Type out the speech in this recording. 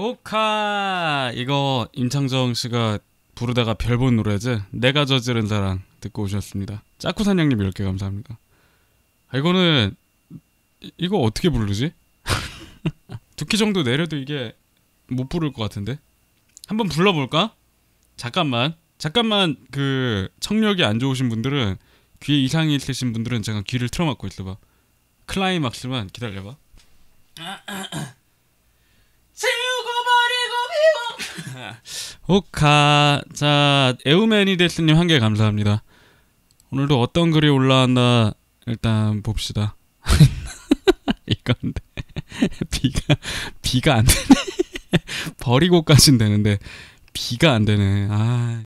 오카 이거 임창정 씨가 부르다가 별본 노래지 내가 저지른 사랑 듣고 오셨습니다 짜쿠사냥님 10개 감사합니다 아, 이거는 이, 거 어떻게 부르지? 두 키 정도 내려도 이게 못 부를 것 같은데 한번 불러볼까? 잠깐만 잠깐만 그 청력이 안 좋으신 분들은 귀에 이상이 있으신 분들은 잠깐 귀를 틀어막고 있어봐 클라이막스만 기다려봐 오카 자 에우메니데스님 한개 감사합니다 오늘도 어떤 글이 올라왔나 일단 봅시다 이건데 비가 비가 안 되네 버리고까진 되는데 비가 안 되네 아